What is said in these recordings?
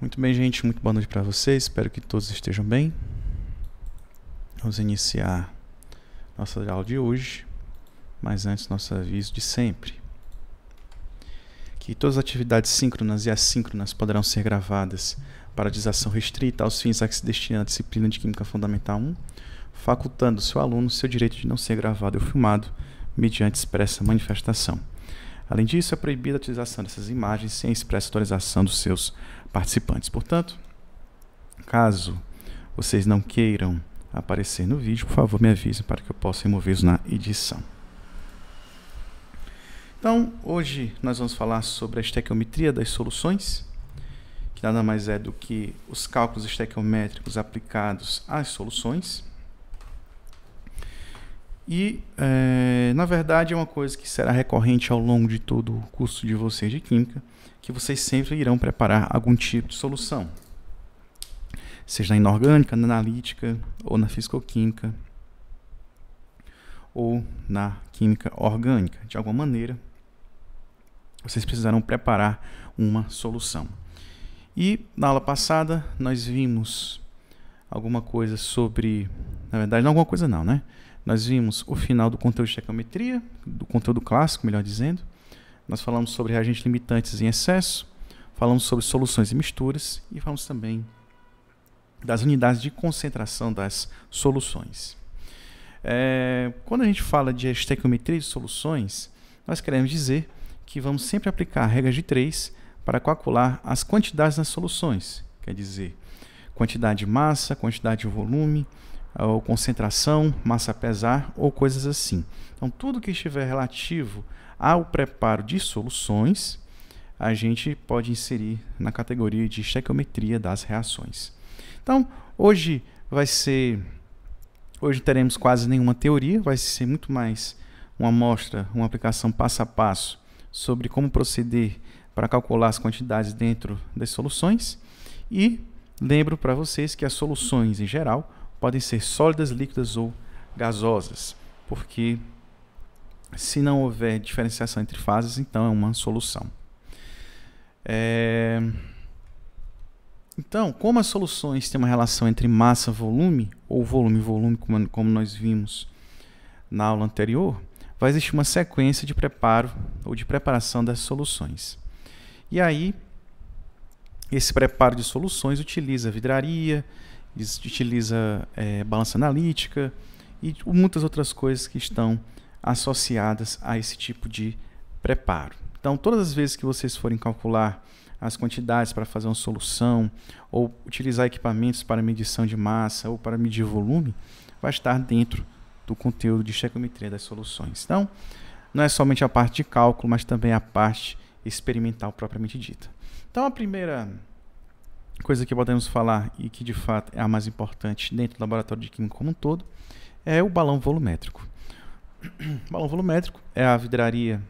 Muito bem, gente, muito boa noite para vocês. Espero que todos estejam bem. Vamos iniciar nossa aula de hoje, mas antes nosso aviso de sempre. Que todas as atividades síncronas e assíncronas poderão ser gravadas para desação restrita aos fins a que se destina a disciplina de Química Fundamental 1, facultando ao seu aluno seu direito de não ser gravado ou filmado mediante expressa manifestação. Além disso, é proibida a utilização dessas imagens sem expressa autorização dos seus participantes. Portanto, caso vocês não queiram aparecer no vídeo, por favor, me avisem para que eu possa removê-los na edição. Então, hoje nós vamos falar sobre a estequiometria das soluções, que nada mais é do que os cálculos estequiométricos aplicados às soluções. E, é, na verdade, é uma coisa que será recorrente ao longo de todo o curso de vocês de Química, que vocês sempre irão preparar algum tipo de solução, seja na inorgânica, na analítica, ou na fisicoquímica, ou na química orgânica. De alguma maneira, vocês precisarão preparar uma solução. E na aula passada nós vimos alguma coisa sobre, na verdade, não alguma coisa não, né? Nós vimos o final do conteúdo de estequiometria, do conteúdo clássico, melhor dizendo. Nós falamos sobre reagentes limitantes em excesso, falamos sobre soluções e misturas e falamos também das unidades de concentração das soluções. É, quando a gente fala de estequiometria de soluções, nós queremos dizer que vamos sempre aplicar a regra de 3 para calcular as quantidades nas soluções, quer dizer, quantidade de massa, quantidade de volume, ou concentração, massa pesar ou coisas assim. Então, tudo que estiver relativo ao preparo de soluções, a gente pode inserir na categoria de estequiometria das reações. Então, hoje vai ser hoje teremos quase nenhuma teoria, vai ser muito mais uma amostra, uma aplicação passo a passo sobre como proceder para calcular as quantidades dentro das soluções e lembro para vocês que as soluções em geral podem ser sólidas, líquidas ou gasosas, porque se não houver diferenciação entre fases, então é uma solução. É... Então, como as soluções têm uma relação entre massa-volume, ou volume-volume, como, nós vimos na aula anterior, vai existir uma sequência de preparo ou de preparação das soluções. E aí, esse preparo de soluções utiliza vidraria, utiliza é, balança analítica e muitas outras coisas que estão associadas a esse tipo de preparo. Então, todas as vezes que vocês forem calcular as quantidades para fazer uma solução ou utilizar equipamentos para medição de massa ou para medir volume, vai estar dentro do conteúdo de checometria das soluções. Então, não é somente a parte de cálculo, mas também a parte experimental propriamente dita. Então, a primeira coisa que podemos falar e que de fato é a mais importante dentro do laboratório de química como um todo, é o balão volumétrico. O balão volumétrico é a vidraria,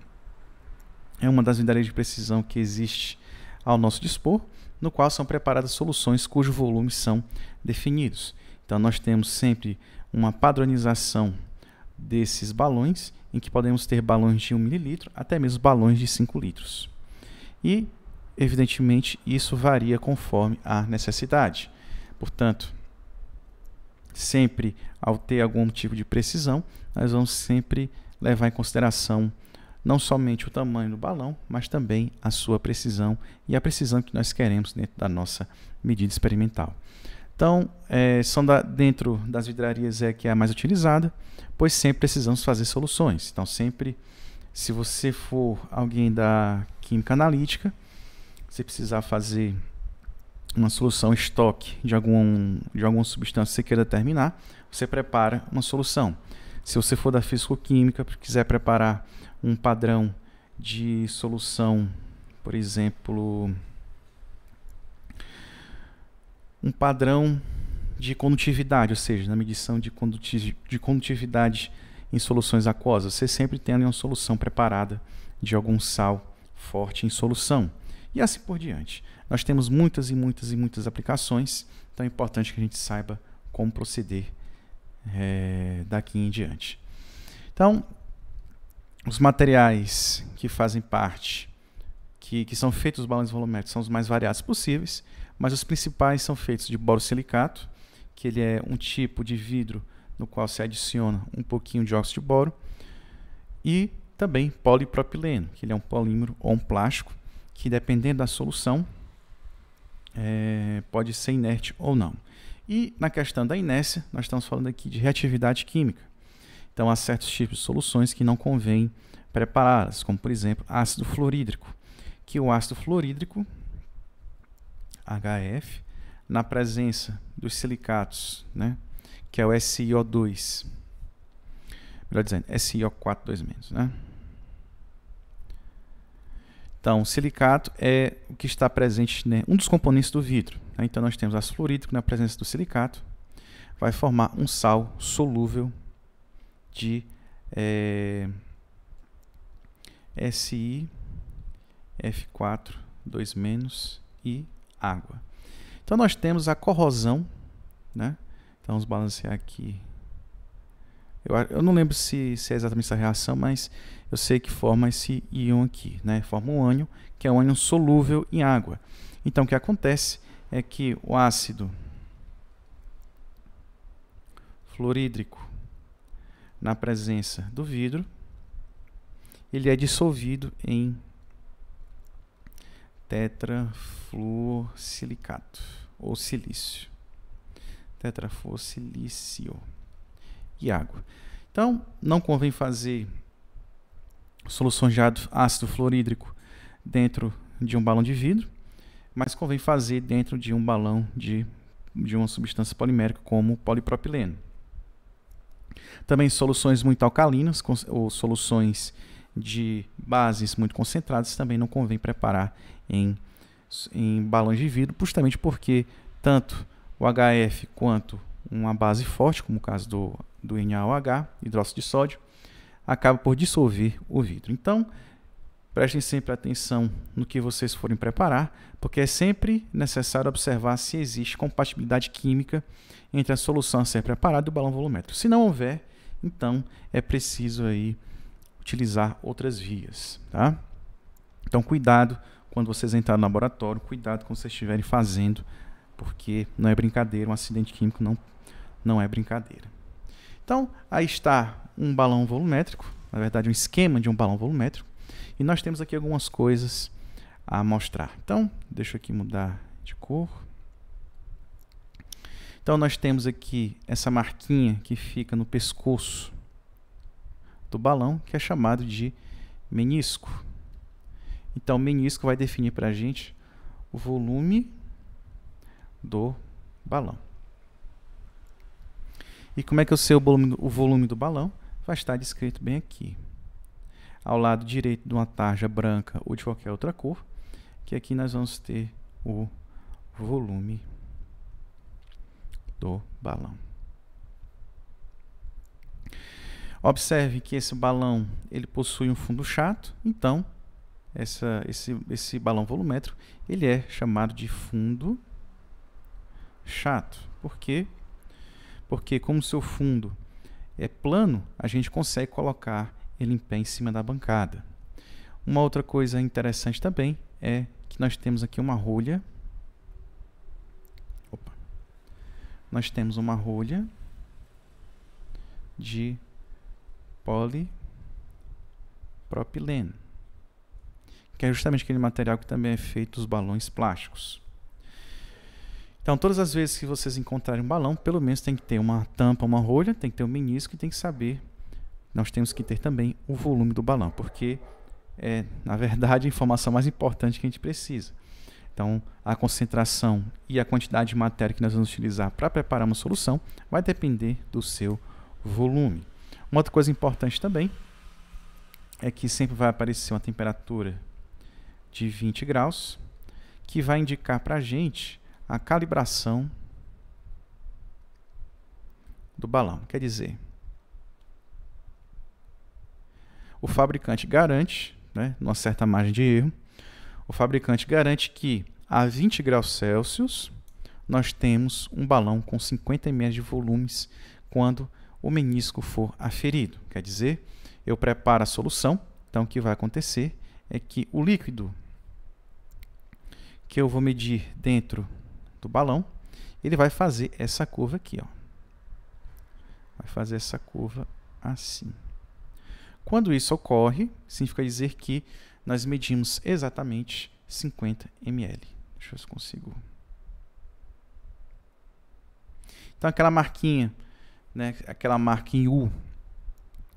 é uma das vidrarias de precisão que existe ao nosso dispor, no qual são preparadas soluções cujos volumes são definidos. Então nós temos sempre uma padronização desses balões, em que podemos ter balões de 1 mililitro até mesmo balões de 5 litros. E Evidentemente, isso varia conforme a necessidade. Portanto, sempre ao ter algum tipo de precisão, nós vamos sempre levar em consideração não somente o tamanho do balão, mas também a sua precisão e a precisão que nós queremos dentro da nossa medida experimental. Então, é, são da, dentro das vidrarias é que é a mais utilizada, pois sempre precisamos fazer soluções. Então, sempre, se você for alguém da química analítica, você precisar fazer uma solução estoque de, algum, de alguma substância que você queira terminar, você prepara uma solução. Se você for da físico-química, quiser preparar um padrão de solução, por exemplo, um padrão de condutividade, ou seja, na medição de, conduti de condutividade em soluções aquosas, você sempre tem ali uma solução preparada de algum sal forte em solução e assim por diante. Nós temos muitas e muitas e muitas aplicações, então é importante que a gente saiba como proceder é, daqui em diante. Então, os materiais que fazem parte, que, que são feitos os balões volumétricos, são os mais variados possíveis, mas os principais são feitos de borosilicato, que ele é um tipo de vidro no qual se adiciona um pouquinho de óxido de boro, e também polipropileno, que ele é um polímero ou um plástico, que dependendo da solução é, pode ser inerte ou não. E na questão da inércia, nós estamos falando aqui de reatividade química. Então há certos tipos de soluções que não convém prepará-las, como por exemplo ácido fluorídrico, que o ácido fluorídrico, HF, na presença dos silicatos, né, que é o SiO2, melhor dizendo, SiO4 2 menos, né? Então, silicato é o que está presente, né, um dos componentes do vidro. Né? Então, nós temos ácido fluorídrico na né, presença do silicato, vai formar um sal solúvel de é, SiF4, 2 e água. Então, nós temos a corrosão, né? Então, vamos balancear aqui. Eu, eu não lembro se, se é exatamente essa reação, mas eu sei que forma esse íon aqui, né? Forma um ânion, que é um ânion solúvel em água. Então, o que acontece é que o ácido fluorídrico na presença do vidro, ele é dissolvido em tetrafluorsilicato ou silício. Tetrafluorsilício e água. Então, não convém fazer soluções de ácido fluorídrico dentro de um balão de vidro, mas convém fazer dentro de um balão de, de uma substância polimérica como polipropileno. Também soluções muito alcalinas ou soluções de bases muito concentradas também não convém preparar em, em balões de vidro, justamente porque tanto o HF quanto uma base forte, como o caso do, do NaOH, hidróxido de sódio, acaba por dissolver o vidro. Então, prestem sempre atenção no que vocês forem preparar, porque é sempre necessário observar se existe compatibilidade química entre a solução a ser preparada e o balão volumétrico. Se não houver, então é preciso aí utilizar outras vias, tá? Então, cuidado quando vocês entrarem no laboratório, cuidado quando vocês estiverem fazendo, porque não é brincadeira, um acidente químico não, não é brincadeira. Então, aí está um balão volumétrico, na verdade, um esquema de um balão volumétrico. E nós temos aqui algumas coisas a mostrar. Então, deixa eu aqui mudar de cor. Então, nós temos aqui essa marquinha que fica no pescoço do balão, que é chamado de menisco. Então, o menisco vai definir para a gente o volume do balão. E como é que eu sei o volume, o volume do balão? Vai estar descrito bem aqui. Ao lado direito de uma tarja branca ou de qualquer outra cor, que aqui nós vamos ter o volume do balão. Observe que esse balão ele possui um fundo chato, então essa, esse, esse balão volumétrico ele é chamado de fundo chato, porque porque como seu fundo é plano, a gente consegue colocar ele em pé em cima da bancada. Uma outra coisa interessante também é que nós temos aqui uma rolha. Opa. Nós temos uma rolha de polipropileno, que é justamente aquele material que também é feito os balões plásticos. Então, todas as vezes que vocês encontrarem um balão, pelo menos tem que ter uma tampa, uma rolha, tem que ter um menisco e tem que saber. Nós temos que ter também o volume do balão, porque é, na verdade, a informação mais importante que a gente precisa. Então, a concentração e a quantidade de matéria que nós vamos utilizar para preparar uma solução vai depender do seu volume. Uma outra coisa importante também é que sempre vai aparecer uma temperatura de 20 graus, que vai indicar para a gente a calibração do balão. Quer dizer, o fabricante garante, né, numa certa margem de erro, o fabricante garante que a 20 graus Celsius nós temos um balão com 50 ml de volumes quando o menisco for aferido. Quer dizer, eu preparo a solução, então o que vai acontecer é que o líquido que eu vou medir dentro do balão, ele vai fazer essa curva aqui. Ó. Vai fazer essa curva assim. Quando isso ocorre, significa dizer que nós medimos exatamente 50 ml. Deixa eu ver se consigo. Então, aquela marquinha, né, aquela marca em U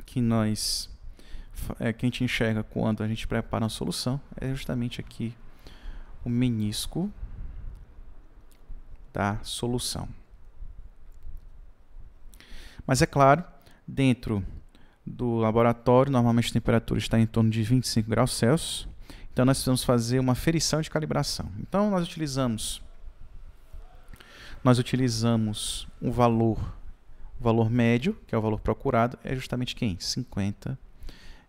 que nós é, que a gente enxerga quando a gente prepara uma solução é justamente aqui o menisco da solução. Mas é claro, dentro do laboratório, normalmente a temperatura está em torno de 25 graus Celsius, então nós precisamos fazer uma ferição de calibração. Então nós utilizamos nós utilizamos um valor o valor médio, que é o valor procurado, é justamente quem? 50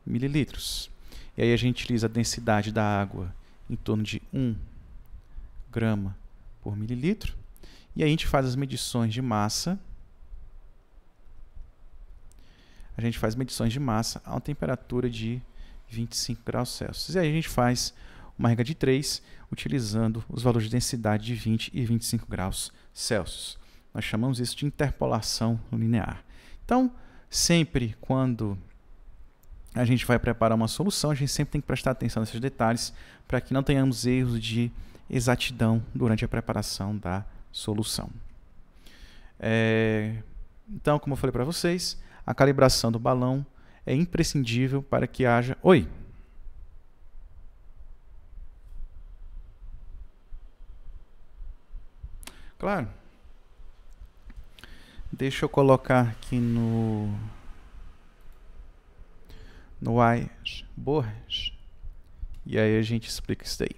mililitros. E aí a gente utiliza a densidade da água em torno de 1 grama por mililitro. E a gente faz as medições de massa. A gente faz medições de massa a uma temperatura de 25 graus Celsius. E aí a gente faz uma regra de 3 utilizando os valores de densidade de 20 e 25 graus Celsius. Nós chamamos isso de interpolação linear. Então, sempre quando a gente vai preparar uma solução, a gente sempre tem que prestar atenção nesses detalhes para que não tenhamos erros de exatidão durante a preparação da solução solução. É, então, como eu falei para vocês, a calibração do balão é imprescindível para que haja. Oi! Claro. Deixa eu colocar aqui no. No Wires E aí a gente explica isso daí.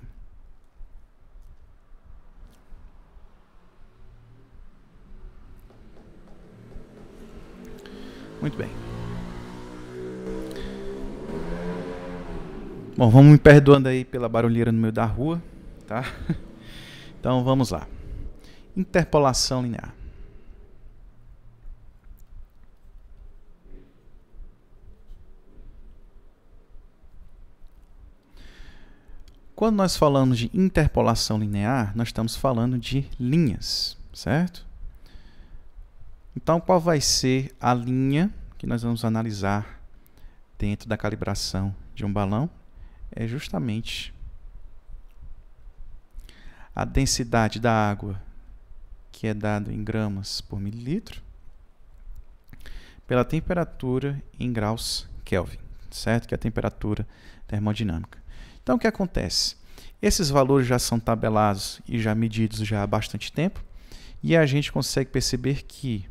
Muito bem. Bom, vamos me perdoando aí pela barulheira no meio da rua, tá? Então vamos lá. Interpolação linear. Quando nós falamos de interpolação linear, nós estamos falando de linhas, certo? Então, qual vai ser a linha que nós vamos analisar dentro da calibração de um balão? É justamente a densidade da água, que é dado em gramas por mililitro, pela temperatura em graus Kelvin, certo? Que é a temperatura termodinâmica. Então, o que acontece? Esses valores já são tabelados e já medidos já há bastante tempo, e a gente consegue perceber que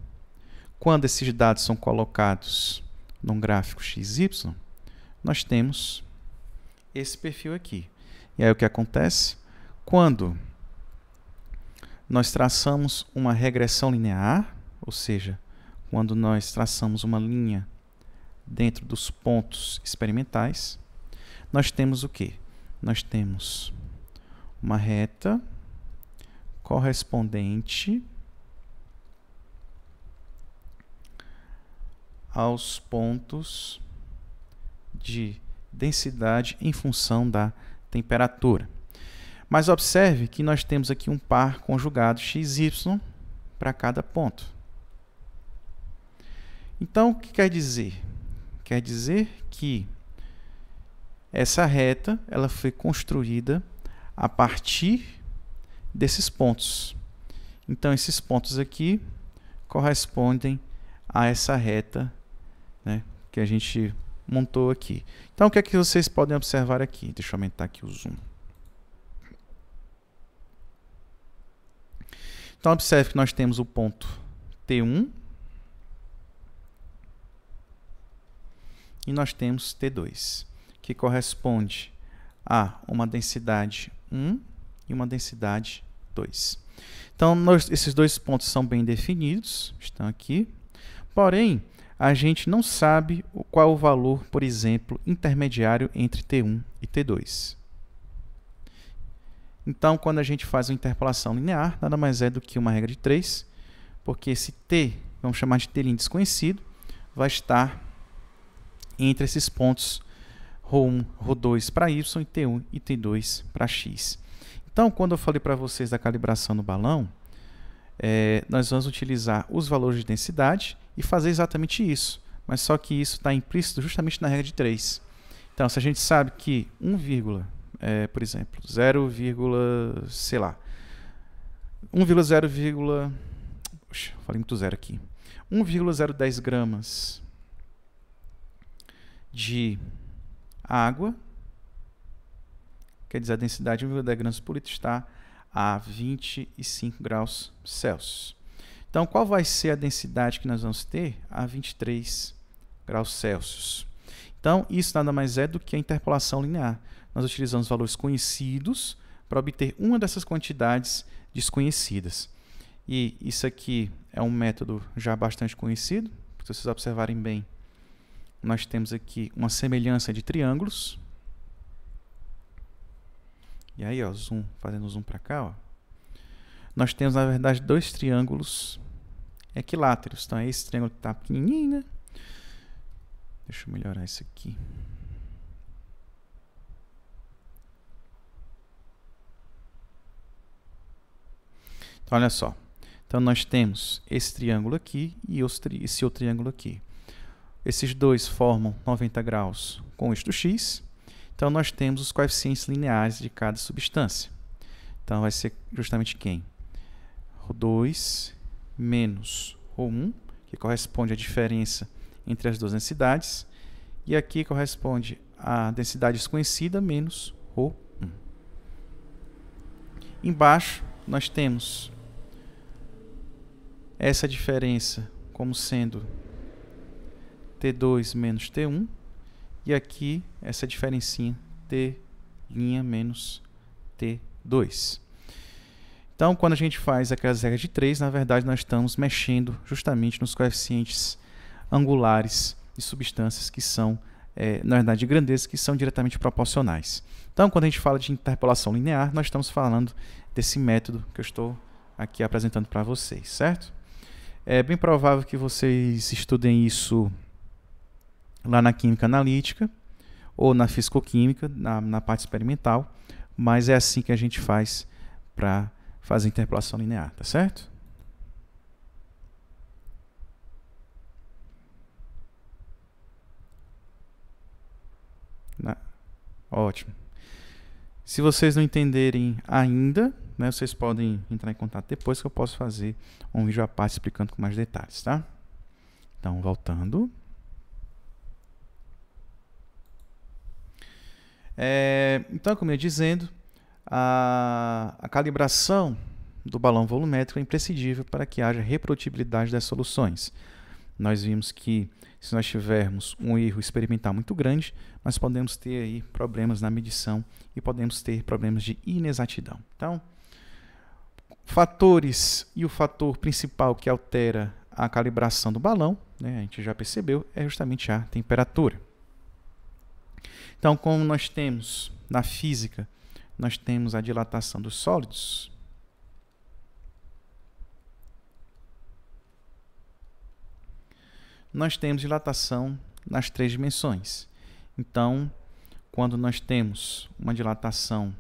quando esses dados são colocados num gráfico XY, nós temos esse perfil aqui. E aí o que acontece? Quando nós traçamos uma regressão linear, ou seja, quando nós traçamos uma linha dentro dos pontos experimentais, nós temos o que? Nós temos uma reta correspondente aos pontos de densidade em função da temperatura. Mas observe que nós temos aqui um par conjugado xy para cada ponto. Então, o que quer dizer? Quer dizer que essa reta ela foi construída a partir desses pontos. Então, esses pontos aqui correspondem a essa reta né, que a gente montou aqui. Então, o que é que vocês podem observar aqui? Deixa eu aumentar aqui o zoom. Então, observe que nós temos o ponto T1 e nós temos T2, que corresponde a uma densidade 1 e uma densidade 2. Então, nós, esses dois pontos são bem definidos, estão aqui. Porém, a gente não sabe qual o valor, por exemplo, intermediário entre T1 e T2. Então, quando a gente faz uma interpolação linear, nada mais é do que uma regra de 3, porque esse T, vamos chamar de T' desconhecido, vai estar entre esses pontos ρ1, ρ2 para y e t1 e t2 para x. Então, quando eu falei para vocês da calibração no balão, é, nós vamos utilizar os valores de densidade e fazer exatamente isso. Mas só que isso está implícito justamente na regra de 3. Então, se a gente sabe que 1, é, por exemplo, 0, sei lá, 1,0, falei muito zero aqui, 1,010 gramas de água, quer dizer, a densidade de 1,10 gramas por litro está a 25 graus Celsius. Então, qual vai ser a densidade que nós vamos ter? A 23 graus Celsius. Então, isso nada mais é do que a interpolação linear. Nós utilizamos valores conhecidos para obter uma dessas quantidades desconhecidas. E isso aqui é um método já bastante conhecido. Se vocês observarem bem, nós temos aqui uma semelhança de triângulos, e aí, ó, zoom, fazendo zoom para cá, ó. Nós temos, na verdade, dois triângulos equiláteros. Então, é esse triângulo que está pequenininho, né? Deixa eu melhorar isso aqui. Então, olha só. Então, nós temos esse triângulo aqui e esse outro triângulo aqui. Esses dois formam 90 graus com eixo do x então, nós temos os coeficientes lineares de cada substância. Então, vai ser justamente quem? Rho2 menos Rho1, que corresponde à diferença entre as duas densidades. E aqui corresponde à densidade desconhecida menos Rho1. Embaixo, nós temos essa diferença como sendo T2 menos T1, e aqui essa diferencinha T' menos T2. Então, quando a gente faz aquelas regras de 3, na verdade nós estamos mexendo justamente nos coeficientes angulares de substâncias que são, é, na verdade, de grandeza, que são diretamente proporcionais. Então, quando a gente fala de interpolação linear, nós estamos falando desse método que eu estou aqui apresentando para vocês, certo? É bem provável que vocês estudem isso lá na química analítica ou na fisicoquímica, na, na parte experimental, mas é assim que a gente faz para fazer interpolação linear, tá certo? Ótimo. Se vocês não entenderem ainda, né, vocês podem entrar em contato depois que eu posso fazer um vídeo à parte explicando com mais detalhes, tá? Então, voltando. É, então, é como eu ia dizendo, a, a calibração do balão volumétrico é imprescindível para que haja reprodutibilidade das soluções. Nós vimos que se nós tivermos um erro experimental muito grande, nós podemos ter aí problemas na medição e podemos ter problemas de inexatidão. Então, fatores e o fator principal que altera a calibração do balão, né, a gente já percebeu, é justamente a temperatura. Então, como nós temos na física, nós temos a dilatação dos sólidos. Nós temos dilatação nas três dimensões. Então, quando nós temos uma dilatação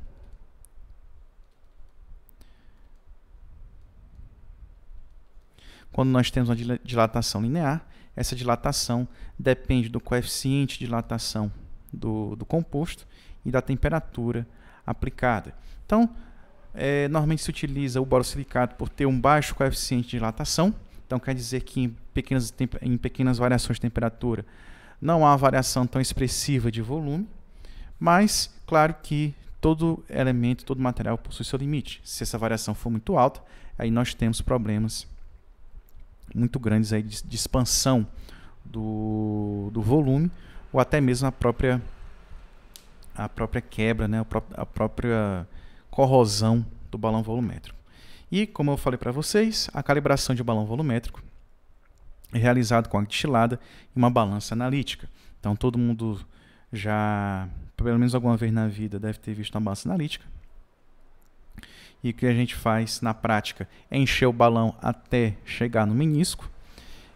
quando nós temos uma dilatação linear, essa dilatação depende do coeficiente de dilatação do, do composto e da temperatura aplicada. Então, é, normalmente se utiliza o borosilicato por ter um baixo coeficiente de dilatação, então quer dizer que em pequenas, em pequenas variações de temperatura não há variação tão expressiva de volume, mas claro que todo elemento, todo material possui seu limite. Se essa variação for muito alta, aí nós temos problemas muito grandes aí de, de expansão do, do volume, ou até mesmo a própria a própria quebra, né, a própria corrosão do balão volumétrico. E como eu falei para vocês, a calibração de balão volumétrico é realizado com a destilada e uma balança analítica. Então todo mundo já, pelo menos alguma vez na vida, deve ter visto uma balança analítica. E o que a gente faz na prática é encher o balão até chegar no menisco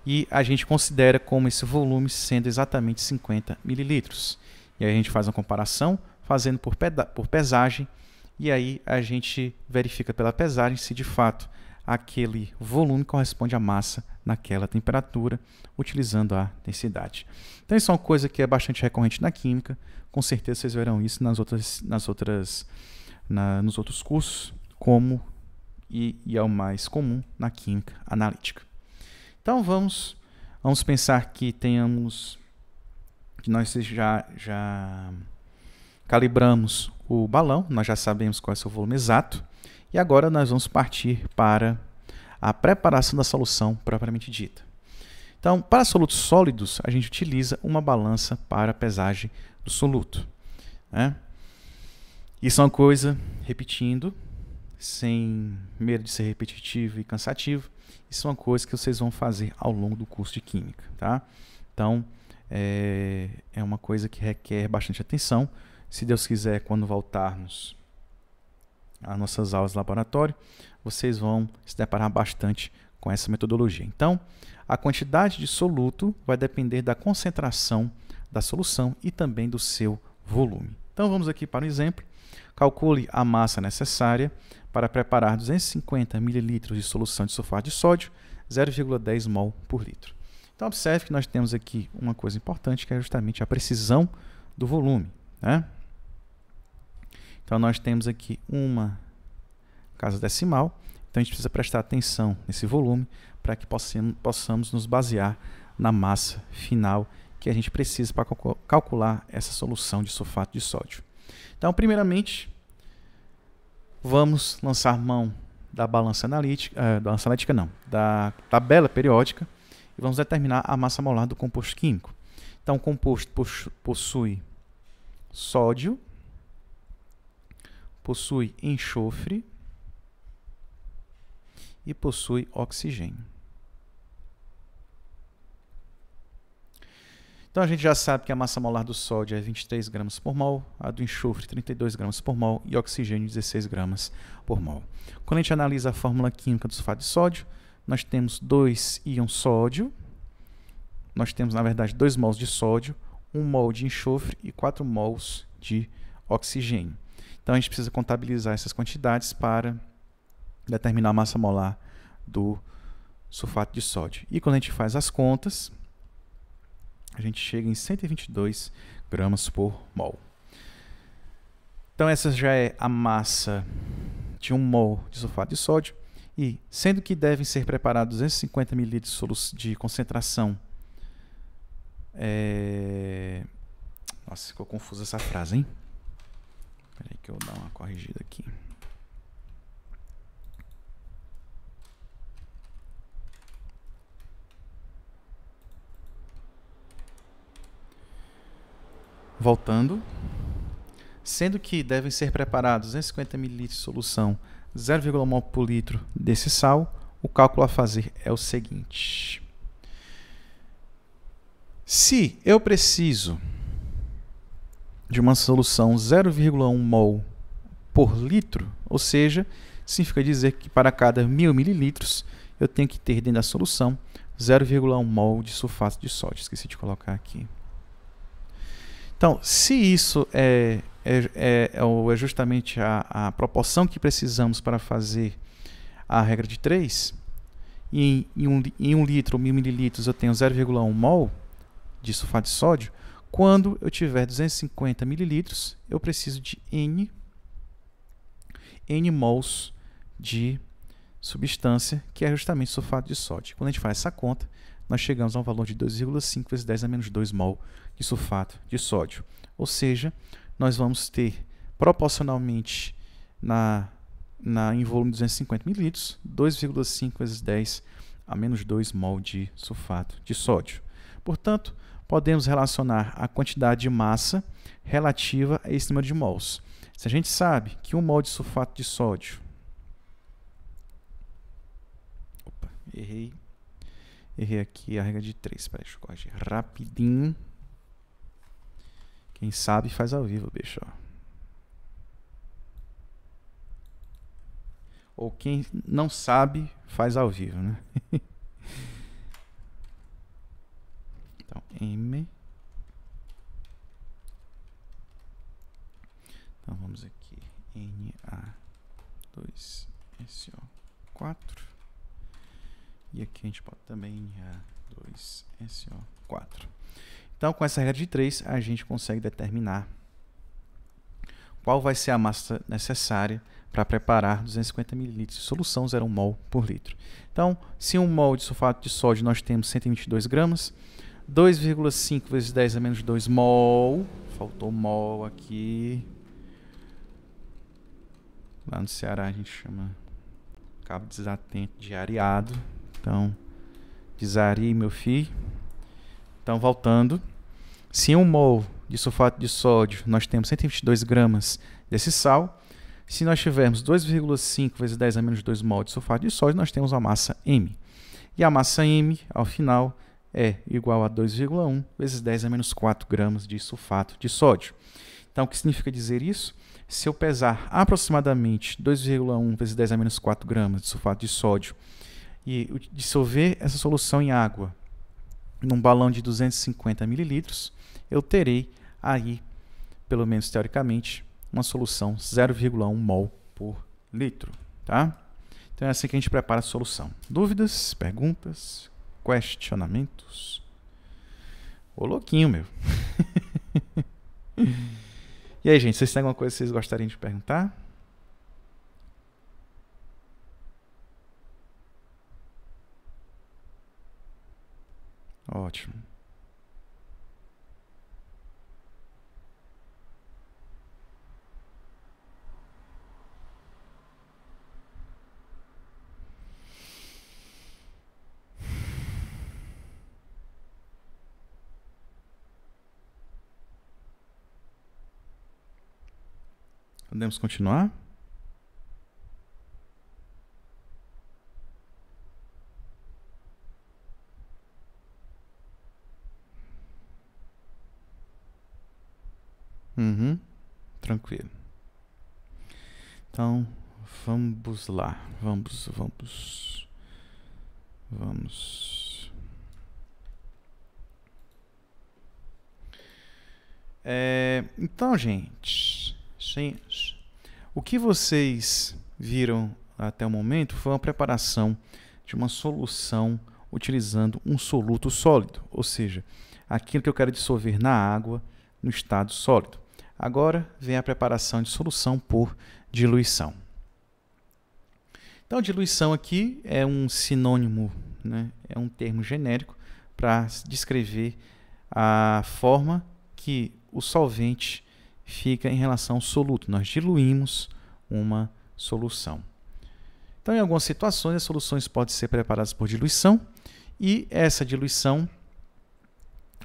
e a gente considera como esse volume sendo exatamente 50 mililitros. E aí a gente faz uma comparação, fazendo por, por pesagem, e aí a gente verifica pela pesagem se de fato aquele volume corresponde à massa naquela temperatura, utilizando a densidade. Então isso é uma coisa que é bastante recorrente na química, com certeza vocês verão isso nas outras, nas outras, na, nos outros cursos, como e, e é o mais comum na química analítica. Então vamos vamos pensar que tenhamos que nós já já calibramos o balão, nós já sabemos qual é o seu volume exato e agora nós vamos partir para a preparação da solução propriamente dita. Então, para solutos sólidos, a gente utiliza uma balança para a pesagem do soluto. Né? Isso é uma coisa, repetindo, sem medo de ser repetitivo e cansativo, isso é uma coisa que vocês vão fazer ao longo do curso de Química, tá? Então, é, é uma coisa que requer bastante atenção. Se Deus quiser, quando voltarmos às nossas aulas de laboratório, vocês vão se deparar bastante com essa metodologia. Então, a quantidade de soluto vai depender da concentração da solução e também do seu volume. Então, vamos aqui para um exemplo. Calcule a massa necessária para preparar 250 ml de solução de sulfato de sódio, 0,10 mol por litro. Então observe que nós temos aqui uma coisa importante que é justamente a precisão do volume. Né? Então nós temos aqui uma casa decimal, então a gente precisa prestar atenção nesse volume para que possamos nos basear na massa final que a gente precisa para calcular essa solução de sulfato de sódio. Então, primeiramente, vamos lançar mão da balança analítica, eh, da balança analítica não, da tabela periódica e vamos determinar a massa molar do composto químico. Então, o composto possui sódio, possui enxofre e possui oxigênio. Então a gente já sabe que a massa molar do sódio é 23 gramas por mol, a do enxofre 32 gramas por mol e oxigênio 16 gramas por mol. Quando a gente analisa a fórmula química do sulfato de sódio, nós temos dois íons sódio, nós temos na verdade dois mols de sódio, um mol de enxofre e 4 mols de oxigênio. Então a gente precisa contabilizar essas quantidades para determinar a massa molar do sulfato de sódio. E quando a gente faz as contas, a gente chega em 122 gramas por mol. Então essa já é a massa de 1 mol de sulfato de sódio e, sendo que devem ser preparados 250 ml de concentração é... Nossa, ficou confusa essa frase, hein? Peraí que eu vou dar uma corrigida aqui. voltando, sendo que devem ser preparados 250 ml de solução 0,1 mol por litro desse sal, o cálculo a fazer é o seguinte. Se eu preciso de uma solução 0,1 mol por litro, ou seja, significa dizer que para cada mil mililitros eu tenho que ter dentro da solução 0,1 mol de sulfato de sódio. Esqueci de colocar aqui. Então, se isso é, é, é, é, é justamente a, a, proporção que precisamos para fazer a regra de 3, em, em, um, em um litro, mil mililitros, eu tenho 0,1 mol de sulfato de sódio, quando eu tiver 250 mililitros, eu preciso de N, N mols de substância, que é justamente sulfato de sódio. Quando a gente faz essa conta, nós chegamos a um valor de 2,5 vezes 10 a menos 2 mol de sulfato de sódio. Ou seja, nós vamos ter proporcionalmente na, na, em volume de 250 ml, 2,5 vezes 10 a menos 2 mol de sulfato de sódio. Portanto, podemos relacionar a quantidade de massa relativa a esse número de mols. Se a gente sabe que 1 mol de sulfato de sódio. Opa, errei. Errei aqui a regra de 3. Espera, deixa eu corrigir rapidinho. Quem sabe faz ao vivo, bicho. Ou quem não sabe faz ao vivo, né? então, M. Então vamos aqui, NA2SO4. E aqui a gente bota também NA2SO4. Então, com essa regra de 3, a gente consegue determinar qual vai ser a massa necessária para preparar 250 ml de solução 0 mol por litro. Então, se 1 mol de sulfato de sódio nós temos 122 gramas, 2,5 vezes 10 a é menos 2 mol, faltou mol aqui. Lá no Ceará a gente chama cabo desatento de areado. Então, desarei meu filho. Então, voltando. Se em um mol de sulfato de sódio nós temos 122 gramas desse sal, se nós tivermos 2,5 vezes 10 a menos 2 mol de sulfato de sódio, nós temos a massa M. E a massa M, ao final, é igual a 2,1 vezes 10 a menos 4 gramas de sulfato de sódio. Então, o que significa dizer isso? Se eu pesar aproximadamente 2,1 vezes 10 a menos 4 gramas de sulfato de sódio e dissolver essa solução em água num balão de 250 mililitros, eu terei aí, pelo menos teoricamente, uma solução 0,1 mol por litro, tá? Então é assim que a gente prepara a solução. Dúvidas, perguntas, questionamentos? Ô louquinho, meu. e aí, gente, vocês têm alguma coisa que vocês gostariam de perguntar? Ótimo. Podemos continuar? Uhum, tranquilo. Então, vamos lá. Vamos, vamos. Vamos. É, então, gente. Tessalonicenses, o que vocês viram até o momento foi uma preparação de uma solução utilizando um soluto sólido, ou seja, aquilo que eu quero dissolver na água no estado sólido. Agora vem a preparação de solução por diluição. Então, diluição aqui é um sinônimo, né? é um termo genérico para descrever a forma que o solvente fica em relação ao soluto. Nós diluímos uma solução. Então, em algumas situações, as soluções podem ser preparadas por diluição e essa diluição,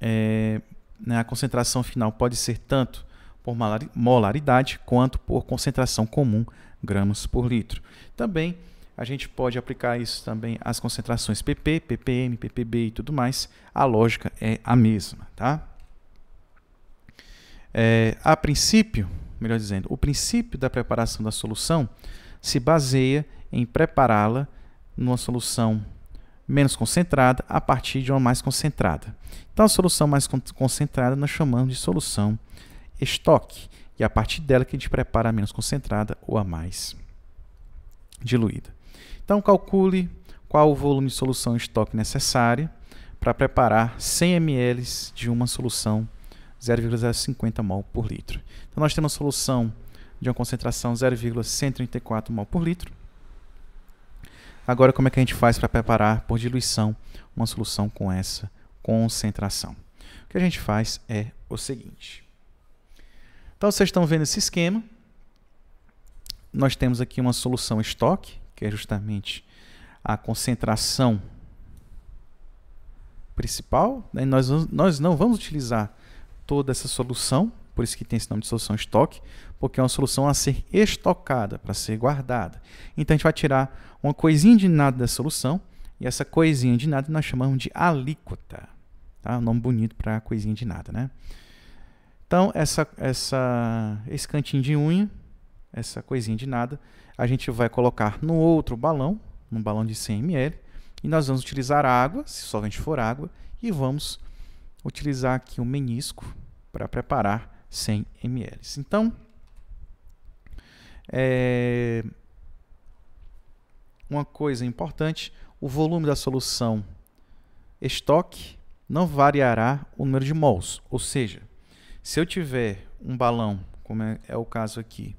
é, né, a concentração final pode ser tanto por molaridade quanto por concentração comum, gramas por litro. Também a gente pode aplicar isso também às concentrações PP, ppm, ppb e tudo mais. A lógica é a mesma, tá? É, a princípio, melhor dizendo, o princípio da preparação da solução se baseia em prepará-la numa solução menos concentrada a partir de uma mais concentrada. Então, a solução mais concentrada nós chamamos de solução estoque, e é a partir dela que a gente prepara a menos concentrada ou a mais diluída. Então, calcule qual o volume de solução estoque necessária para preparar 100 ml de uma solução 0,050 mol por litro. Então nós temos solução de uma concentração 0,134 mol por litro. Agora como é que a gente faz para preparar por diluição uma solução com essa concentração? O que a gente faz é o seguinte. Então vocês estão vendo esse esquema. Nós temos aqui uma solução estoque, que é justamente a concentração principal. Né? Nós, nós não vamos utilizar toda essa solução, por isso que tem esse nome de solução estoque, porque é uma solução a ser estocada, para ser guardada. Então a gente vai tirar uma coisinha de nada da solução, e essa coisinha de nada nós chamamos de alíquota. Tá? Um nome bonito para coisinha de nada, né? Então, essa, essa, esse cantinho de unha, essa coisinha de nada, a gente vai colocar no outro balão, num balão de 100 ml, e nós vamos utilizar água, se gente for água, e vamos utilizar aqui o menisco para preparar 100 ml. Então, é, uma coisa importante, o volume da solução estoque não variará o número de mols. Ou seja, se eu tiver um balão, como é, é o caso aqui,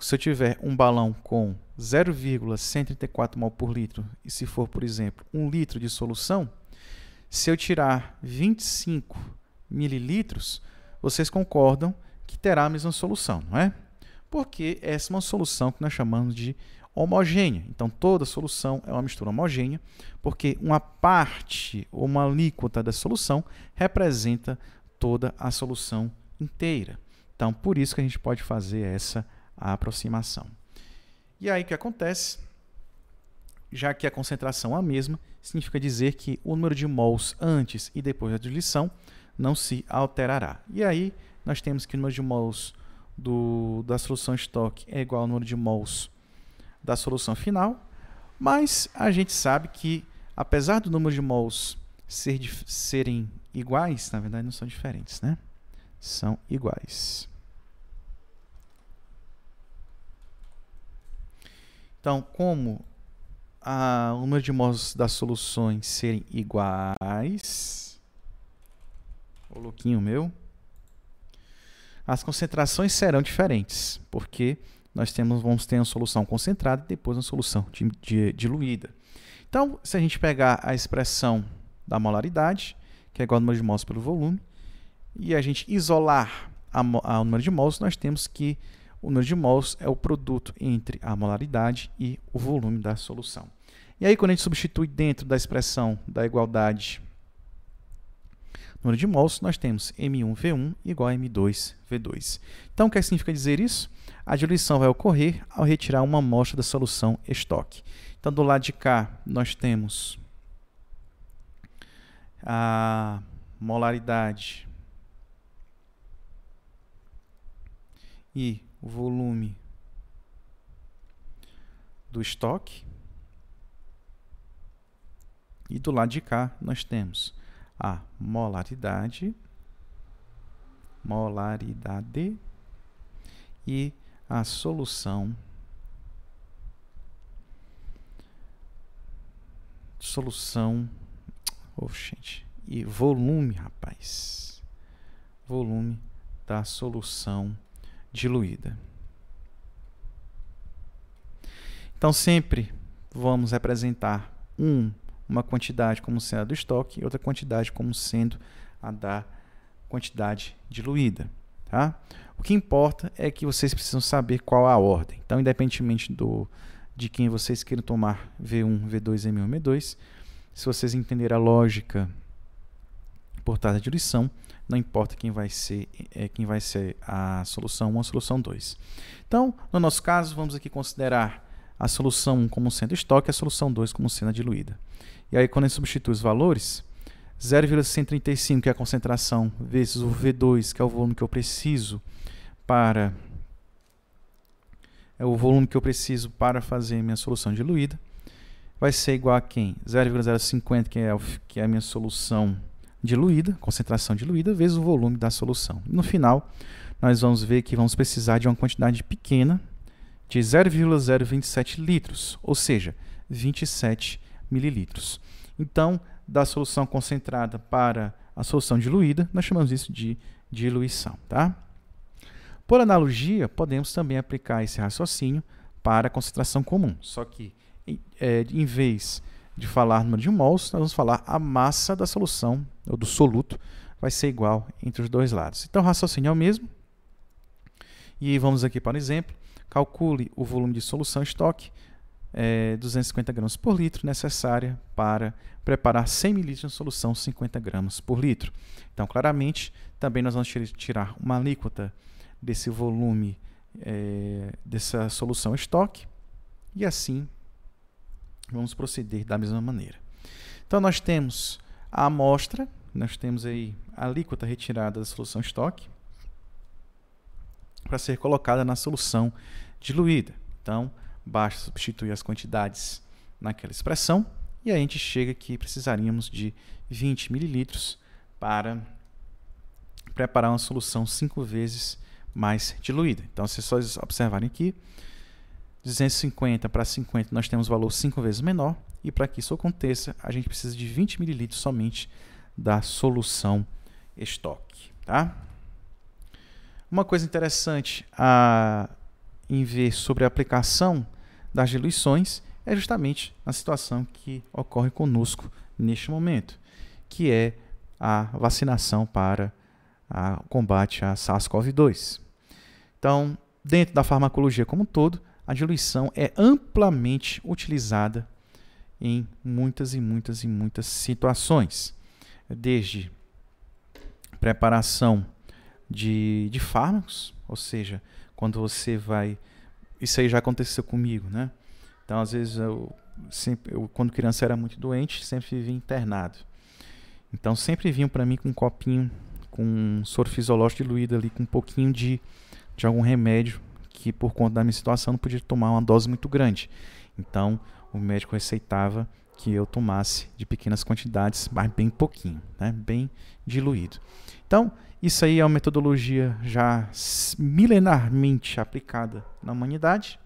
se eu tiver um balão com 0,134 mol por litro e se for, por exemplo, um litro de solução, se eu tirar 25 mililitros, vocês concordam que terá a mesma solução, não é? Porque essa é uma solução que nós chamamos de homogênea. Então, toda solução é uma mistura homogênea, porque uma parte ou uma alíquota da solução representa toda a solução inteira. Então, por isso que a gente pode fazer essa aproximação. E aí, o que acontece? já que a concentração é a mesma, significa dizer que o número de mols antes e depois da diluição não se alterará. E aí, nós temos que o número de mols do, da solução estoque é igual ao número de mols da solução final, mas a gente sabe que, apesar do número de mols ser, serem iguais, na verdade não são diferentes, né? São iguais. Então, como a o número de modos das soluções serem iguais. O louquinho meu. As concentrações serão diferentes, porque nós temos, vamos ter uma solução concentrada e depois uma solução de, de, diluída. Então, se a gente pegar a expressão da molaridade, que é igual ao número de mols pelo volume, e a gente isolar a, o número de mols, nós temos que o número de mols é o produto entre a molaridade e o volume da solução. E aí, quando a gente substitui dentro da expressão da igualdade número de mols, nós temos M1V1 igual a M2V2. Então, o é que significa dizer isso? A diluição vai ocorrer ao retirar uma amostra da solução estoque. Então, do lado de cá, nós temos a molaridade e o volume do estoque. E do lado de cá nós temos a molaridade, molaridade e a solução solução oh, gente, e volume, rapaz. Volume da solução diluída. Então sempre vamos representar um, uma quantidade como sendo a do estoque e outra quantidade como sendo a da quantidade diluída. Tá? O que importa é que vocês precisam saber qual a ordem. Então, independentemente do, de quem vocês queiram tomar V1, V2, M1, M2, se vocês entenderem a lógica por trás da diluição, não importa quem vai ser, é, quem vai ser a solução 1 ou a solução 2. Então, no nosso caso, vamos aqui considerar a solução 1 como sendo estoque e a solução 2 como sendo a diluída. E aí, quando a gente substitui os valores, 0,135, que é a concentração, vezes o V2, que é o volume que eu preciso para é o volume que eu preciso para fazer minha solução diluída, vai ser igual a quem? 0,050, que é, que é a minha solução diluída, concentração diluída, vezes o volume da solução. No final, nós vamos ver que vamos precisar de uma quantidade pequena de 0,027 litros, ou seja, 27 mililitros. Então, da solução concentrada para a solução diluída, nós chamamos isso de diluição. Tá? Por analogia, podemos também aplicar esse raciocínio para a concentração comum, só que em é, vez de falar número de mols, nós vamos falar a massa da solução, ou do soluto, vai ser igual entre os dois lados. Então, o raciocínio é o mesmo. E vamos aqui para o um exemplo. Calcule o volume de solução estoque, é, 250 gramas por litro, necessária para preparar 100 ml de solução, 50 gramas por litro. Então, claramente, também nós vamos tirar uma alíquota desse volume é, dessa solução estoque e assim Vamos proceder da mesma maneira. Então, nós temos a amostra, nós temos aí a alíquota retirada da solução estoque para ser colocada na solução diluída. Então, basta substituir as quantidades naquela expressão e a gente chega que precisaríamos de 20 ml para preparar uma solução cinco vezes mais diluída. Então, se vocês observarem aqui, 250 para 50 nós temos valor 5 vezes menor e para que isso aconteça a gente precisa de 20 ml somente da solução estoque, tá? Uma coisa interessante a, em ver sobre a aplicação das diluições é justamente a situação que ocorre conosco neste momento, que é a vacinação para o combate à SARS-CoV-2. Então, dentro da farmacologia como um todo, a diluição é amplamente utilizada em muitas e muitas e muitas situações, desde preparação de, de fármacos, ou seja, quando você vai. Isso aí já aconteceu comigo, né? Então, às vezes, eu, sempre, eu quando criança era muito doente, sempre vivia internado. Então, sempre vinham para mim com um copinho, com um soro fisiológico diluído ali, com um pouquinho de, de algum remédio que por conta da minha situação não podia tomar uma dose muito grande. Então, o médico receitava que eu tomasse de pequenas quantidades, mas bem pouquinho, né? bem diluído. Então, isso aí é uma metodologia já milenarmente aplicada na humanidade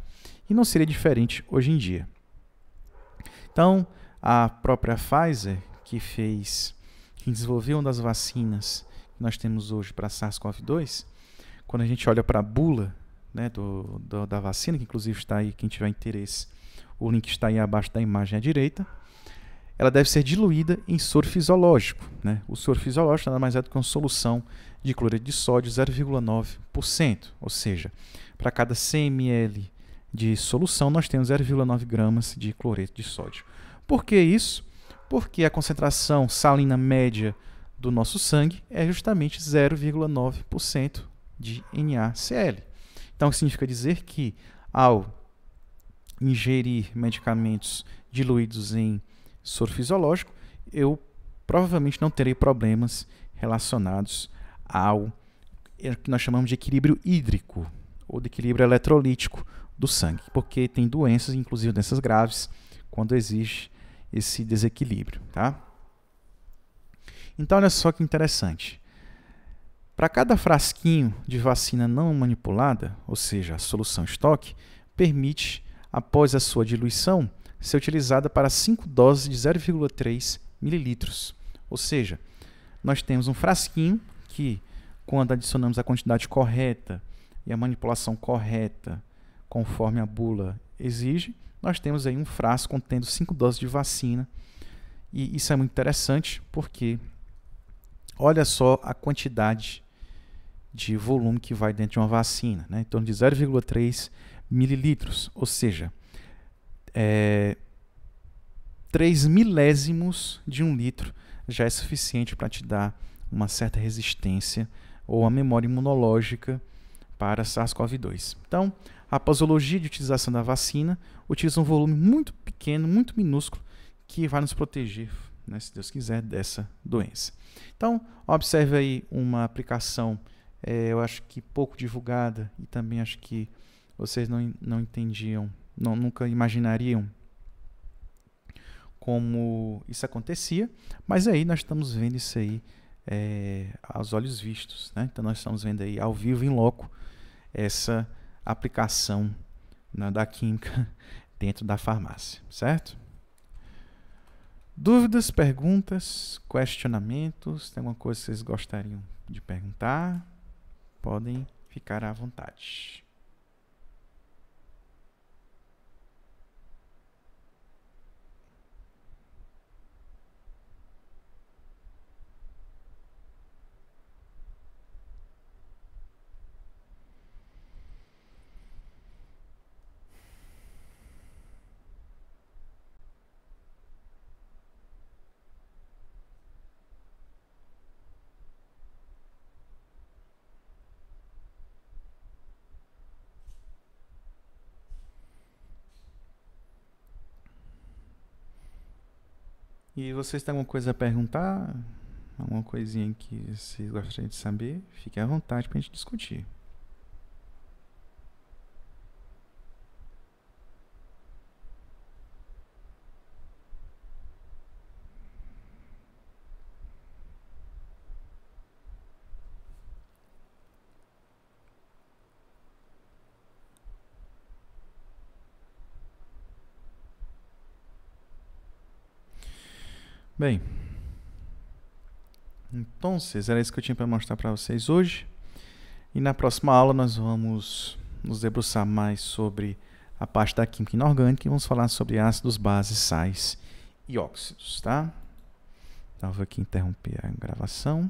e não seria diferente hoje em dia. Então, a própria Pfizer, que fez, que desenvolveu uma das vacinas que nós temos hoje para SARS-CoV-2, quando a gente olha para a bula né, do, do, da vacina, que inclusive está aí, quem tiver interesse, o link está aí abaixo da imagem à direita, ela deve ser diluída em soro fisiológico. Né? O soro fisiológico nada mais é do que uma solução de cloreto de sódio 0,9%, ou seja, para cada 100 ml de solução nós temos 0,9 gramas de cloreto de sódio. Por que isso? Porque a concentração salina média do nosso sangue é justamente 0,9% de NaCl. Então, significa dizer que ao ingerir medicamentos diluídos em soro fisiológico, eu provavelmente não terei problemas relacionados ao é, que nós chamamos de equilíbrio hídrico ou de equilíbrio eletrolítico do sangue, porque tem doenças, inclusive doenças graves, quando existe esse desequilíbrio, tá? Então olha só que interessante. Para cada frasquinho de vacina não manipulada, ou seja, a solução estoque, permite, após a sua diluição, ser utilizada para 5 doses de 0,3 ml. Ou seja, nós temos um frasquinho que, quando adicionamos a quantidade correta e a manipulação correta, conforme a bula exige, nós temos aí um frasco contendo 5 doses de vacina. E isso é muito interessante porque olha só a quantidade de volume que vai dentro de uma vacina, né? em torno de 0,3 mililitros, ou seja, é, 3 milésimos de um litro já é suficiente para te dar uma certa resistência ou a memória imunológica para SARS-CoV-2. Então, a posologia de utilização da vacina utiliza um volume muito pequeno, muito minúsculo, que vai nos proteger, né, se Deus quiser, dessa doença. Então, observe aí uma aplicação é, eu acho que pouco divulgada e também acho que vocês não, não entendiam, não, nunca imaginariam como isso acontecia, mas aí nós estamos vendo isso aí é, aos olhos vistos, né? então nós estamos vendo aí ao vivo em loco essa aplicação né, da química dentro da farmácia, certo? Dúvidas, perguntas, questionamentos, tem alguma coisa que vocês gostariam de perguntar? podem ficar à vontade. E vocês têm alguma coisa a perguntar? Alguma coisinha que vocês gostariam de saber? Fiquem à vontade para a gente discutir. Bem, então era isso que eu tinha para mostrar para vocês hoje. E na próxima aula nós vamos nos debruçar mais sobre a parte da química inorgânica e vamos falar sobre ácidos, bases, sais e óxidos, tá? Então vou aqui interromper a gravação.